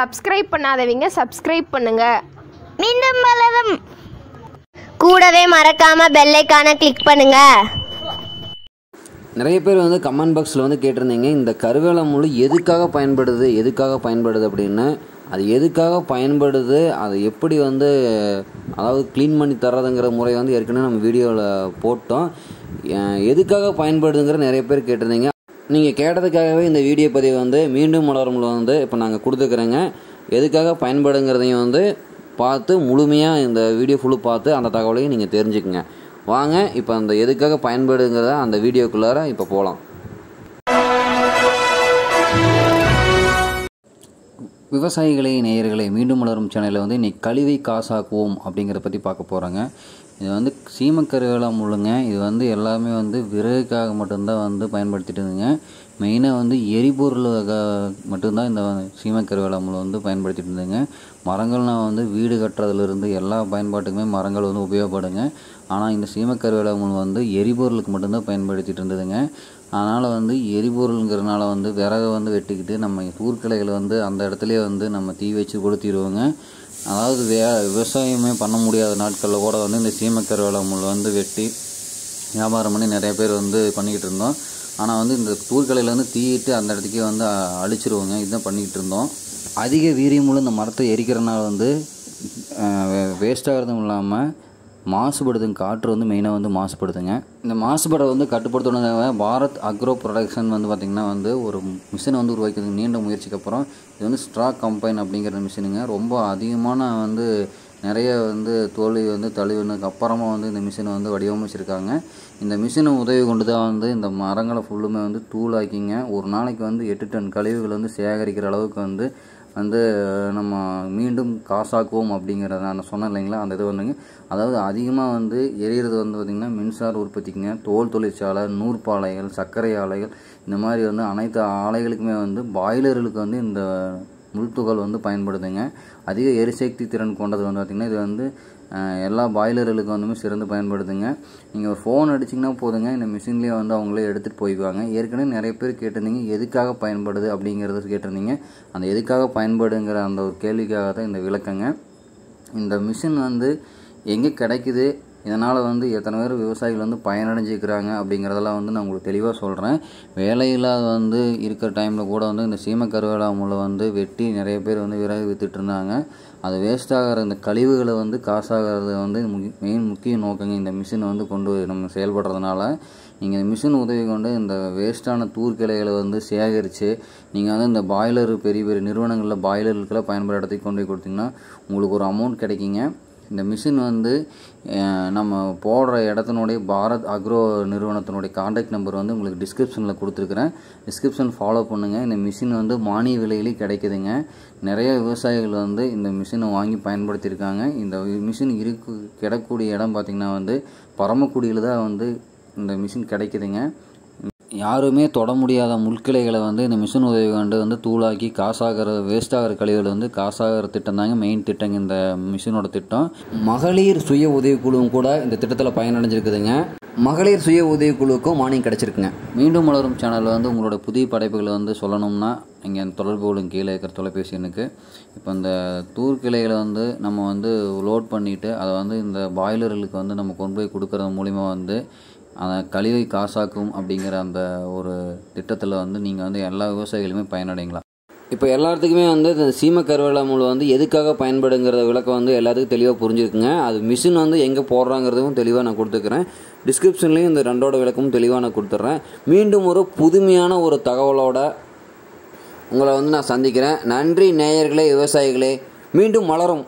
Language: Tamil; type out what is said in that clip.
சப்ஸ்கிரைப் பண்ணாதவங்க சப்ஸ்கிரைப் பண்ணுங்க மீண்டும் வளரும் கூடவே மறக்காம பெல்லைக்கான கிளிக் பண்ணுங்க நிறைய பேர் வந்து கமெண்ட் பாக்ஸில் வந்து கேட்டிருந்தீங்க இந்த கருவேல முழு எதுக்காக பயன்படுது எதுக்காக பயன்படுது அப்படின்னு அது எதுக்காக பயன்படுது அதை எப்படி வந்து அதாவது க்ளீன் பண்ணி தர்றதுங்கிற முறை வந்து ஏற்கனவே நம்ம வீடியோவில் போட்டோம் எதுக்காக பயன்படுதுங்கிற நிறைய பேர் கேட்டிருந்தீங்க நீங்கள் கேட்டதுக்காகவே இந்த வீடியோ பதிவு வந்து மீண்டும் வளரும்ல வந்து இப்போ நாங்கள் கொடுத்துக்கிறோங்க எதுக்காக பயன்படுங்கிறதையும் வந்து பார்த்து முழுமையாக இந்த வீடியோ ஃபுல்லு பார்த்து அந்த தகவலையும் நீங்கள் தெரிஞ்சுக்குங்க வாங்க இப்போ அந்த எதுக்காக பயன்படுங்கிறத அந்த வீடியோக்குள்ளார இப்போ போகலாம் விவசாயிகளை நேயர்களை மீண்டும் வளரும் சேனலில் வந்து இன்றைக்கி கழிவை காசாக்குவோம் அப்படிங்கிறத பற்றி பார்க்க போகிறோங்க இது வந்து சீமக்கருவேல முள்ளுங்க இது வந்து எல்லாமே வந்து விறகுக்காக மட்டும்தான் வந்து பயன்படுத்திட்டு இருந்தீங்க மெயினாக வந்து எரிபொருளாக மட்டும்தான் இந்த சீமைக்கரு வேளாண்மை வந்து பயன்படுத்திட்டு இருந்தேங்க மரங்கள்னால் வந்து வீடு கட்டுறதுலேருந்து எல்லா பயன்பாட்டுக்குமே மரங்கள் வந்து உபயோகப்படுங்க ஆனால் இந்த சீமைக்கரு வேளாண்மை வந்து எரிபொருளுக்கு மட்டும்தான் பயன்படுத்திட்டு இருந்ததுங்க அதனால் வந்து எரிபொருளுங்கிறனால வந்து விறகை வந்து வெட்டிக்கிட்டு நம்ம தூர்க்கிளைகளை வந்து அந்த இடத்துலேயே வந்து நம்ம தீ வச்சு கொடுத்திடுவோங்க அதாவது வே விவசாயமே பண்ண முடியாத நாட்களில் கூட வந்து இந்த சீமைக்கரு வேளாண்மை வந்து வெட்டி வியாபாரம் பண்ணி நிறைய பேர் வந்து பண்ணிக்கிட்டு இருந்தோம் ஆனால் வந்து இந்த வந்து தீயிட்டு அந்த இடத்துக்கே வந்து அழிச்சிருவோங்க இதுதான் பண்ணிக்கிட்டு இருந்தோம் அதிக வீரியமுள்ள இந்த மரத்தை எரிக்கிறனால வந்து வேஸ்ட்டாகிறதும் இல்லாமல் மாசுபடுதுங்க காற்று வந்து மெயினாக வந்து மாசுபடுதுங்க இந்த மாசுபட வந்து கட்டுப்படுத்தணுங்க பாரத் அக்ரோ ப்ரொடக்ஷன் வந்து பார்த்திங்கன்னா வந்து ஒரு மிஷினை வந்து உருவாக்கிறதுக்கு நீண்ட முயற்சிக்கு அப்புறம் இது வந்து ஸ்ட்ரா கம்பைன் அப்படிங்கிற மிஷினுங்க ரொம்ப அதிகமான வந்து நிறைய வந்து தோல்வி வந்து தழுவினதுக்கு அப்புறமா வந்து இந்த மிஷினை வந்து வடிவமைச்சிருக்காங்க இந்த மிஷினை உதவி கொண்டு தான் வந்து இந்த மரங்களை ஃபுல்லுமே வந்து தூளாக்கிங்க ஒரு நாளைக்கு வந்து எட்டு டன் கழிவுகள் வந்து சேகரிக்கிற அளவுக்கு வந்து வந்து நம்ம மீண்டும் காசாக்குவோம் அப்படிங்கிறத நான் சொன்னேன் இல்லைங்களா அந்த இது வந்துங்க அதாவது அதிகமாக வந்து எரியிறது வந்து பார்த்திங்கன்னா மின்சார உற்பத்திக்குங்க தோல் தொழிற்சாலை நூற்பாலைகள் சர்க்கரை ஆலைகள் இந்த மாதிரி வந்து அனைத்து ஆலைகளுக்குமே வந்து பாய்லர்களுக்கு வந்து இந்த முள்துகள் வந்து பயன்படுதுங்க அதிக எரிசக்தி திறன் கொண்டது வந்து பார்த்திங்கன்னா இது வந்து எல்லா பாய்லர்களுக்கும் வந்துமே சிறந்து பயன்படுதுங்க நீங்கள் ஃபோன் அடிச்சிங்கன்னா போதுங்க இந்த மிஷின்லேயே வந்து அவங்களே எடுத்துகிட்டு போய்க்குவாங்க ஏற்கனவே நிறைய பேர் கேட்டிருந்தீங்க எதுக்காக பயன்படுது அப்படிங்கிறத கேட்டிருந்தீங்க அந்த எதுக்காக பயன்படுங்கிற அந்த ஒரு கேள்விக்காக தான் இந்த விளக்கங்க இந்த மிஷின் வந்து எங்கே கிடைக்குது இதனால் வந்து எத்தனை பேர் விவசாயிகள் வந்து பயனடைஞ்சிக்கிறாங்க அப்படிங்கிறதெல்லாம் வந்து நான் உங்களுக்கு தெளிவாக சொல்கிறேன் வேலையில்லாத வந்து இருக்கிற டைமில் கூட வந்து இந்த சீம மூலம் வந்து வெட்டி நிறைய பேர் வந்து விறகு வித்துட்டு இருந்தாங்க அது வேஸ்ட் ஆகிற இந்த கழிவுகளை வந்து காசாகிறது வந்து மெயின் முக்கிய நோக்கங்க இந்த மிஷினை வந்து கொண்டு நம்ம செயல்படுறதுனால நீங்கள் இந்த மிஷின் உதவி கொண்டு இந்த வேஸ்ட்டான தூர்க்கிளைகளை வந்து சேகரித்து நீங்கள் வந்து இந்த பாய்லர் பெரிய பெரிய நிறுவனங்களில் பாய்லர்களுக்கெல்லாம் பயன்படுத்தி கொண்டு போய் கொடுத்தீங்கன்னா உங்களுக்கு ஒரு அமௌண்ட் கிடைக்குங்க இந்த மிஷின் வந்து நம்ம போடுற இடத்தினுடைய பாரத் அக்ரோ நிறுவனத்தினுடைய காண்டாக்ட் நம்பர் வந்து உங்களுக்கு டிஸ்கிரிப்ஷனில் கொடுத்துருக்குறேன் டிஸ்கிரிப்ஷன் ஃபாலோ பண்ணுங்கள் இந்த மிஷின் வந்து மானிய விலையிலே கிடைக்குதுங்க நிறைய விவசாயிகள் வந்து இந்த மிஷினை வாங்கி பயன்படுத்தியிருக்காங்க இந்த மிஷின் இருக்கு கிடக்கூடிய இடம் பார்த்திங்கன்னா வந்து பரமக்குடியில் தான் வந்து இந்த மிஷின் கிடைக்குதுங்க யாருமே தொட முடியாத முள்கிளைகளை வந்து இந்த மிஷின் உதவி கொண்டு வந்து தூளாக்கி காசாகிற ஆகிற கழிவுகள் வந்து காசாகிற திட்டம் தாங்க மெயின் திட்டங்க இந்த மிஷினோட திட்டம் மகளிர் சுய உதவிக்குழுவும் கூட இந்த திட்டத்தில் பயனடைஞ்சிருக்குதுங்க மகளிர் சுய உதவிக்குழுவுக்கும் மானியம் கிடச்சிருக்குங்க மீண்டும் வளரும் சேனலில் வந்து உங்களோட புதிய படைப்புகளை வந்து சொல்லணும்னா இங்கே தொடர்பு கொள்ளும் கீழே இருக்கிற தொலைபேசி எனக்கு இப்போ இந்த தூர் கிளைகளை வந்து நம்ம வந்து லோட் பண்ணிவிட்டு அதை வந்து இந்த பாய்லர்களுக்கு வந்து நம்ம கொண்டு போய் கொடுக்குறது மூலிமா வந்து அந்த கழிவை காசாக்கும் அப்படிங்கிற அந்த ஒரு திட்டத்தில் வந்து நீங்கள் வந்து எல்லா விவசாயிகளுமே பயனடைங்களா இப்போ எல்லாத்துக்குமே வந்து இந்த சீம கருவேல முள் வந்து எதுக்காக பயன்படுங்கிற விளக்கம் வந்து எல்லாத்துக்கும் தெளிவாக புரிஞ்சுருக்குங்க அது மிஷின் வந்து எங்கே போடுறாங்கிறதும் தெளிவாக நான் கொடுத்துக்கிறேன் டிஸ்கிரிப்ஷன்லேயும் இந்த ரெண்டோட விளக்கமும் தெளிவாக நான் கொடுத்துட்றேன் மீண்டும் ஒரு புதுமையான ஒரு தகவலோட உங்களை வந்து நான் சந்திக்கிறேன் நன்றி நேயர்களே விவசாயிகளே மீண்டும் மலரும்